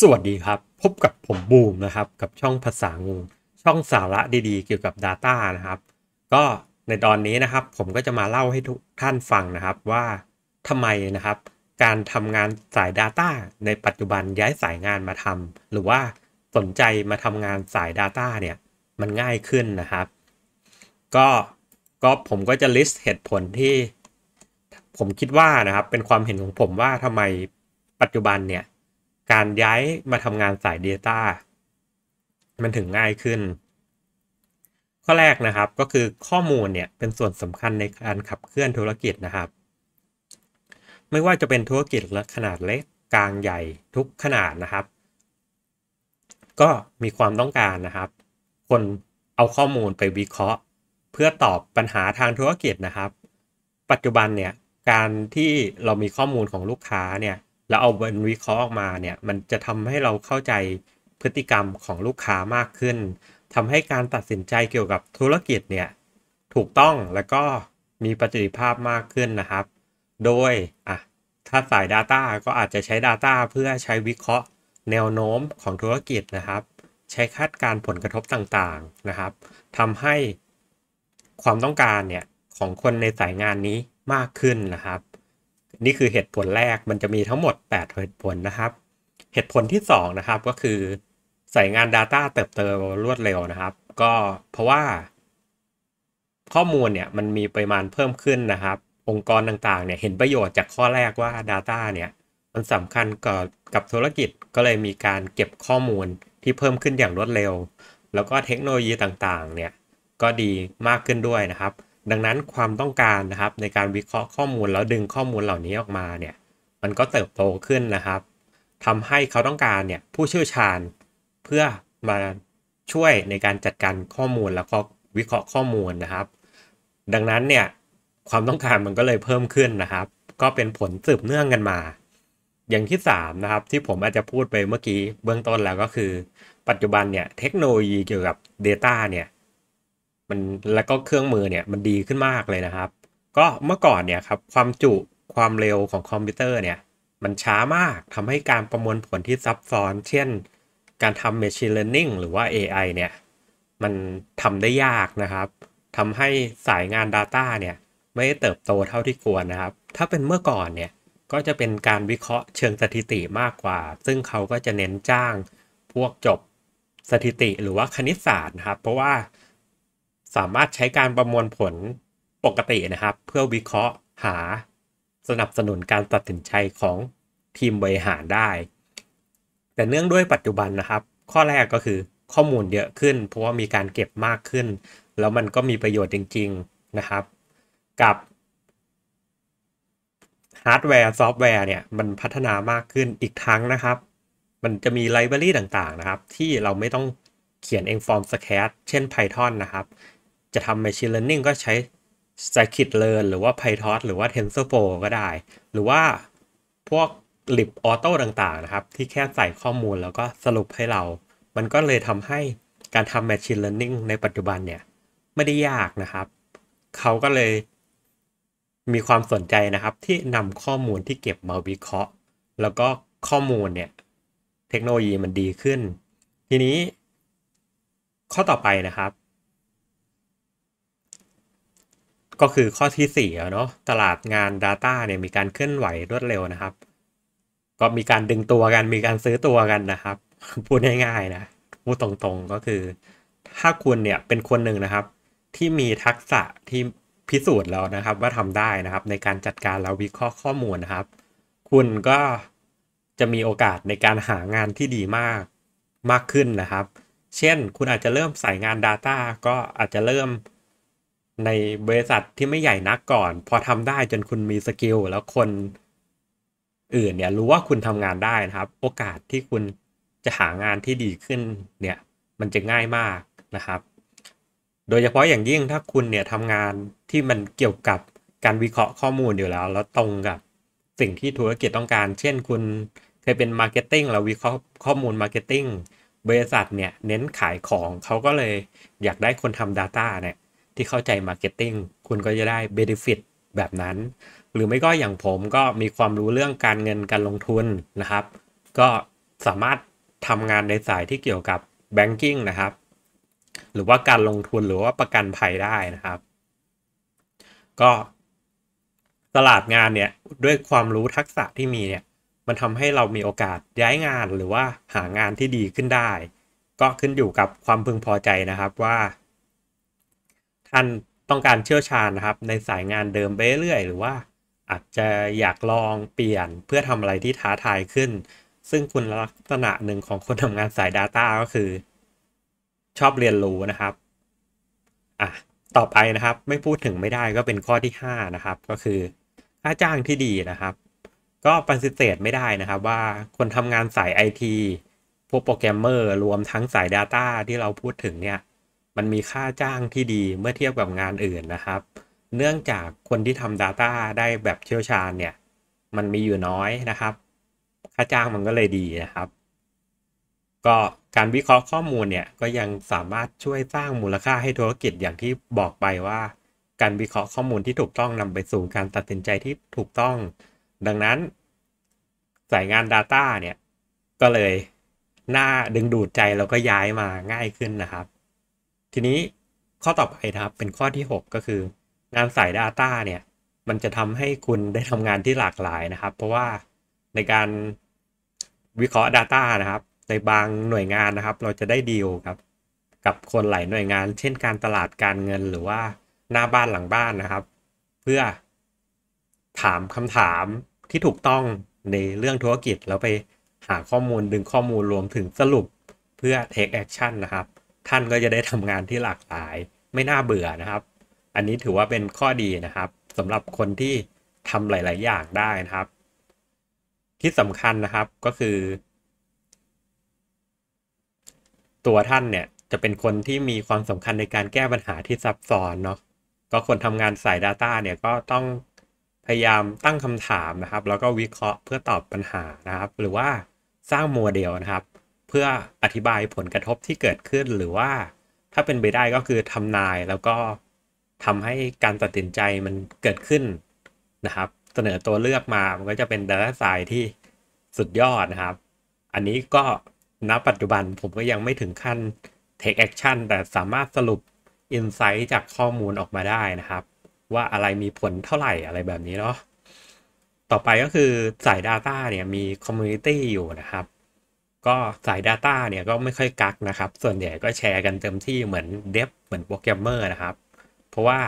สวัสดีครับพบกับผมบูมนะครับ กับช่องภาษางูช่องสาระดีๆ เกี่ยวกับ Data นะครับก็ในตอนนี้นะครับผมก็จะมาเล่าให้ทุกท่านฟังนะครับว่าทำไมนะครับ การทำงานสาย Data ในปัจจุบันย้ายสายงานมาทำหรือว่าสนใจมาทำงานสาย Data เนี่ยมันง่ายขึ้นนะครับก็ก็ผมก็จะ list เหตุผลที่ผมคิดว่านะครับเป็นความเห็นของผมว่าทำไมปัจจุบันเนี่ยการย้ายมาทำงานสาย Data มันถึงง่ายขึ้น ข้อแรกนะครับก็คือข้อมูลเนี่ยเป็นส่วนสำคัญในการขับเคลื่อนธุรกิจนะครับ ไม่ว่าจะเป็นธุรกิจะขนาดเล็กกลางใหญ่ทุกขนาดนะครับ ก็มีความต้องการนะครับ คนเอาข้อมูลไปวิเคราะห์ เพื่อตอบปัญหาทางธุรกิจนะครับ ปัจจุบันเนี่ยการที่เรามีข้อมูลของลูกค้าเนี่ยแล้วเอาเันวิเคราะห์ออกมาเนี่ยมันจะทำให้เราเข้าใจพฤติกรรมของลูกค้ามากขึ้น ทำให้การตัดสินใจเกี่ยวกับธุรกิจเนี่ยถูกต้องแล้วก็มีประสิทธิภาพมากขึ้นนะครับ โดยอ่ะถ้าสาย Data ก็อาจจะใช้ Data เพื่อใช้วิเคราะห์ แนวโน้มของธุรกิจนะครับ ใช้คาดการผลกระทบต่างๆนะครับทำให้ความต้องการเนี่ยของคนในสายงานนี้มากขึ้นนะครับนี่คือเหตุผลแรก มันจะมีทั้งหมด 8 เหตุผลนะครับ เหตุผลที่ 2 นะครับก็คือ ใส่งาน Data เติบโตรวดเร็วนะครับ ก็เพราะว่า ข้อมูลเนี่ยมันมีปริมาณเพิ่มขึ้นนะครับ องค์กรต่างๆ เนี่ยเห็นประโยชน์จากข้อแรกว่า Data เนี่ย มันสำคัญกับกับธุรกิจ ก็เลยมีการเก็บข้อมูลที่เพิ่มขึ้นอย่างรวดเร็ว แล้วก็เทคโนโลยีต่างๆ เนี่ยก็ดีมากขึ้นด้วยนะครับดังนั้นความต้องการนะครับในการวิเคราะห์ข้อมูลแล้วดึงข้อมูลเหล่านี้ออกมาเนี่ยมันก็เติบโตขึ้นนะครับ ทำให้เขาต้องการเนี่ยผู้เชี่ยวชาญ เพื่อมาช่วยในการจัดการข้อมูลแล้วก็วิเคราะห์ข้อมูลนะครับ ดังนั้นเนี่ยความต้องการมันก็เลยเพิ่มขึ้นนะครับ ก็เป็นผลสืบเนื่องกันมา อย่างที่ 3 นะครับที่ผมอาจจะพูดไปเมื่อกี้เบื้องต้นแล้วก็คือ ปัจจุบันเนี่ยเทคโนโลยีเกี่ยวกับ Data เนี่ยมันแล้วก็เครื่องมือเนี่ยมันดีขึ้นมากเลยนะครับ ก็เมื่อก่อนเนี่ยครับความจุความเร็วของคอมพิวเตอร์เนี่ยมันช้ามากทำให้การประมวลผลที่ซับซ้อน เช่นการทำ machine learning หรือว่า AI เนี่ยมันทำได้ยากนะครับทำให้สายงาน Data เนี่ยไม่ได้เติบโตเท่าที่ควรนะครับถ้าเป็นเมื่อก่อนเนี่ยก็จะเป็นการวิเคราะห์เชิงสถิติมากกว่า ซึ่งเขาก็จะเน้นจ้างพวกจบสถิติหรือว่าคณิตศาสตร์นะครับ เพราะว่าสามารถใช้การประมวลผลปกตินะครับ เพื่อวิเคราะห์หา สนับสนุนการตัดสินใจของทีมบริหารได้ แต่เนื่องด้วยปัจจุบันนะครับ ข้อแรกก็คือข้อมูลเยอะขึ้นเพราะว่ามีการเก็บมากขึ้น แล้วมันก็มีประโยชน์จริงๆนะครับ กับฮาร์ดแวร์ซอฟต์แวร์เนี่ยมันพัฒนามากขึ้นอีกทั้งนะครับ มันจะมีไลบรารีต่างๆนะครับ ที่เราไม่ต้องเขียนเองฟอร์มสแครเช่น Python นะครับจะทำ machine learning ก็ใช้ scikit-learn หรือว่า PyTorch หรือว่า TensorFlow ก็ได้ หรือว่าพวก lib auto ต่างๆนะครับ ที่แค่ใส่ข้อมูลแล้วก็สรุปให้เรา มันก็เลยทำให้การทำ machine learning ในปัจจุบันเนี่ย ไม่ได้ยากนะครับ เขาก็เลยมีความสนใจนะครับที่นำข้อมูลที่เก็บมาวิเคราะห์ แล้วก็ข้อมูลเนี่ย เทคโนโลยีมันดีขึ้น ทีนี้ข้อต่อไปนะครับก็คือข้อที่4เนาะตลาดงาน Data เนี่ยมีการเคลื่อนไหวรวดเร็วนะครับ ก็มีการดึงตัวกันมีการซื้อตัวกันนะครับพูดง่ายๆ นะพูดตรง ๆก็คือถ้าคุณเนี่ยเป็นคนหนึ่งนะครับ ที่มีทักษะที่พิสูจน์แล้วนะครับ ว่าทำได้นะครับ ในการจัดการแล้ววิเคราะห์ข้อมูลนะครับ คุณก็จะมีโอกาสในการหางานที่ดีมากมากขึ้นนะครับ เช่นคุณอาจจะเริ่มใส่งาน Data ก็อาจจะเริ่มในบริษัทที่ไม่ใหญ่นักก่อนพอทำได้จนคุณมีสกิลแล้วคนอื่นเนี่ยรู้ว่าคุณทำงานได้นะครับ โอกาสที่คุณจะหางานที่ดีขึ้นเนี่ยมันจะง่ายมากนะครับ โดยเฉพาะอย่างยิ่งถ้าคุณเนี่ยทำงานที่มันเกี่ยวกับการวิเคราะห์ข้อมูลอยู่แล้ว แล้วตรงกับสิ่งที่ธุรกิจต้องการ เช่นคุณเคยเป็นมาร์เก็ตติ้งเราวิเคราะห์ข้อมูลมาร์เก็ตติ้งบริษัทเนี่ยเน้นขายของเขาก็เลย อยากได้คนทำ Data เนี่ยที่เข้าใจมาร์เก็ตติ้งคุณก็จะได้เบ e ฟิ t แบบนั้น หรือไม่ก็อย่างผมก็มีความรู้เรื่องการเงินการลงทุนนะครับ ก็สามารถทำงานในสายที่เกี่ยวกับแบงกิ้งนะครับ หรือว่าการลงทุนหรือว่าประกันภัยได้นะครับ ก็ตลาดงานเนี่ยด้วยความรู้ทักษะที่มีเนี่ยมันทำให้เรามีโอกาสย้ายงานหรือว่าหางานที่ดีขึ้นได้ ก็ขึ้นอยู่กับความพึงพอใจนะครับว่าท่านต้องการเชี่ยวชาญนะครับ ในสายงานเดิมไปเรื่อยหรือว่า อาจจะอยากลองเปลี่ยนเพื่อทำอะไรที่ท้าทายขึ้น ซึ่งคุณลักษณะหนึ่งของคนทำงานสาย Data ก็คือ ชอบเรียนรู้นะครับอ่ะต่อไปนะครับไม่พูดถึงไม่ได้ก็เป็นข้อที่ 5 นะครับก็คือค่าจ้างที่ดีนะครับ ก็ปฏิเสธไม่ได้นะครับว่าคนทำงานสายไอทีพวกโปรแกรมเมอร์รวมทั้งสาย Data ที่เราพูดถึงเนี่ยมันมีค่าจ้างที่ดีเมื่อเทียบกับงานอื่นนะครับ เนื่องจากคนที่ทำ Data ได้แบบเชี่ยวชาญเนี่ยมันมีอยู่น้อยนะครับ ค่าจ้างมันก็เลยดีนะครับ ก็การวิเคราะห์ข้อมูลเนี่ยก็ยังสามารถช่วยสร้างมูลค่าให้ธุรกิจอย่างที่บอกไปว่า การวิเคราะห์ข้อมูลที่ถูกต้องนำไปสู่การตัดสินใจที่ถูกต้อง ดังนั้นสายงาน Data เนี่ยก็เลยน่าดึงดูดใจแล้วก็ย้ายมาง่ายขึ้นนะครับทีนี้ข้อต่อไปนะครับเป็นข้อที่ 6 ก็คือ งานสาย Data เนี่ยมันจะทำให้คุณได้ทำงานที่หลากหลายนะครับ เพราะว่าในการวิเคราะห์ Data นะครับในบางหน่วยงานนะครับ เราจะได้ดีลครับกับคนหลายหน่วยงาน เช่นการตลาดการเงินหรือว่าหน้าบ้านหลังบ้านนะครับ เพื่อถามคำถามที่ถูกต้องในเรื่องธุรกิจแล้วไปหาข้อมูลดึงข้อมูลรวมถึงสรุปเพื่อ take action นะครับท่านก็จะได้ทำงานที่หลากหลายไม่น่าเบื่อนะครับ อันนี้ถือว่าเป็นข้อดีนะครับสำหรับคนที่ทำหลาย ๆ อย่างได้นะครับ ที่สำคัญนะครับก็คือ ตัวท่านเนี่ยจะเป็นคนที่มีความสำคัญในการแก้ปัญหาที่ซับซ้อนเนาะก็คนทำงานสาย Data เนี่ยก็ต้องพยายามตั้งคำถามนะครับ แล้วก็วิเคราะห์เพื่อตอบปัญหานะครับ หรือว่าสร้างโมเดลนะครับเพื่ออธิบายผลกระทบที่เกิดขึ้นหรือว่าถ้าเป็นไปได้ก็คือทำนายแล้วก็ทำให้การตัดสินใจมันเกิดขึ้นนะครับ เสนอตัวเลือกมามันก็จะเป็นด a ลสา c ที่สุดยอดนะครับ อันนี้ก็ณปัจจุบันผมก็ยังไม่ถึงขั้น take action แต่สามารถสรุป insight จากข้อมูลออกมาได้นะครับ ว่าอะไรมีผลเท่าไหร่อะไรแบบนี้เนาะต่อไปก็คือสาย Data เนี่ยมี community อยู่นะครับก็สาย Data เนี่ยก็ไม่ค่อยกักนะครับ ส่วนใหญ่ก็แชร์กันเต็มที่เหมือนเดฟเหมือนโปรแกรมเมอร์นะครับ เพราะว่า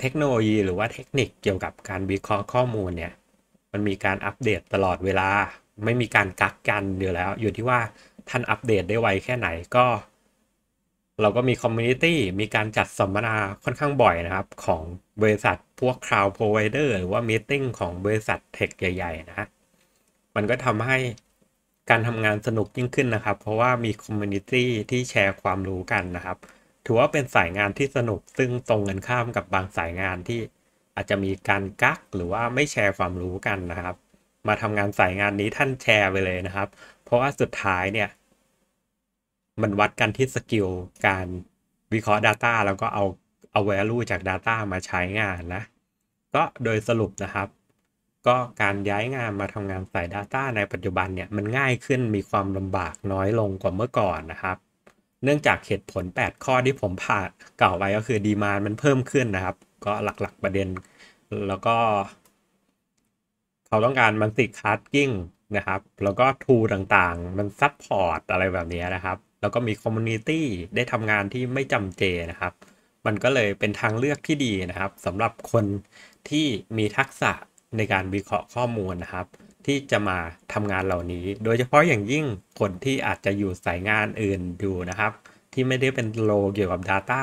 เทคโนโลยีหรือว่าเทคนิคเกี่ยวกับการวิเคราะห์ข้อมูลเนี่ย มันมีการอัปเดตตลอดเวลา ไม่มีการกักกันอยู่แล้ว อยู่ที่ว่าท่านอัปเดตได้ไวแค่ไหนก็ เราก็มีคอมมูนิตี้มีการจัดสัมมนาค่อนข้างบ่อยนะครับของบริษัทพวก Cloud Provider หรือว่ามีติ้งของบริษัทเทคใหญ่ๆนะมันก็ทำให้การทำงานสนุกยิ่งขึ้นนะครับ เพราะว่ามีคอมมูนิตี้ที่แชร์ความรู้กันนะครับ ถือว่าเป็นสายงานที่สนุกซึ่งตรงกันข้ามกับบางสายงานที่อาจจะมีการกัก หรือว่าไม่แชร์ความรู้กันนะครับ มาทำงานสายงานนี้ท่านแชร์ไปเลยนะครับ เพราะว่าสุดท้ายเนี่ย มันวัดกันที่สกิลการวิเคราะห์ Data แล้วก็เอาเอา value จาก Data มาใช้งานนะ ก็โดยสรุปนะครับก็การย้ายงานมาทำงานสาย Data ในปัจจุบันเนี่ย มันง่ายขึ้นมีความลำบากน้อยลงกว่าเมื่อก่อนนะครับ เนื่องจากเหตุผล 8 ข้อที่ผมผ่านกล่าวไว้ก็คือดีมานมันเพิ่มขึ้นนะครับ ก็หลักๆ ประเด็น แล้วก็ เขาต้องการมันติดคัสกิ้งนะครับ แล้วก็ทูต่างๆ มันซัพพอร์ตอะไรแบบนี้นะครับ แล้วก็มีคอมมูนิตี้ได้ทำงานที่ไม่จำเจนะครับ มันก็เลยเป็นทางเลือกที่ดีนะครับสำหรับคนที่มีทักษะในการวิเคราะห์ข้อมูลนะครับ ที่จะมาทำงานเหล่านี้ โดยเฉพาะอย่างยิ่งคนที่อาจจะอยู่สายงานอื่นอยู่นะครับ ที่ไม่ได้เป็นโลเกี่ยวกับ Data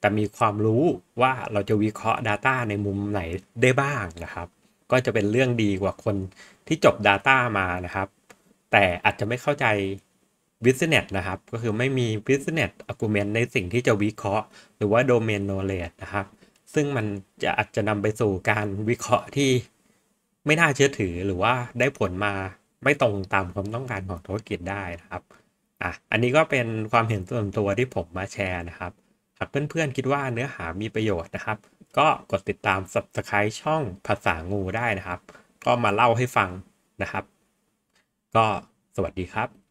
แต่มีความรู้ว่าเราจะวิเคราะห์ Data ในมุมไหนได้บ้างนะครับ ก็จะเป็นเรื่องดีกว่าคนที่จบ Data มานะครับ แต่อาจจะไม่เข้าใจ Business นะครับ ก็คือไม่มี Business Argument ในสิ่งที่จะวิเคราะห์ หรือว่า Domain Knowledge นะครับ ซึ่งมันจะอาจจะนำไปสู่การวิเคราะห์ที่ไม่น่าเชื่อถือหรือว่าได้ผลมาไม่ตรงตามความต้องการของธุรกิจได้นะครับอ่ะอันนี้ก็เป็นความเห็นส่วนตัวที่ผมมาแชร์นะครับหากเพื่อนๆคิดว่าเนื้อหามีประโยชน์นะครับ ก็กดติดตาม subscribe ช่องภาษางูได้นะครับ ก็มาเล่าให้ฟังนะครับ ก็สวัสดีครับ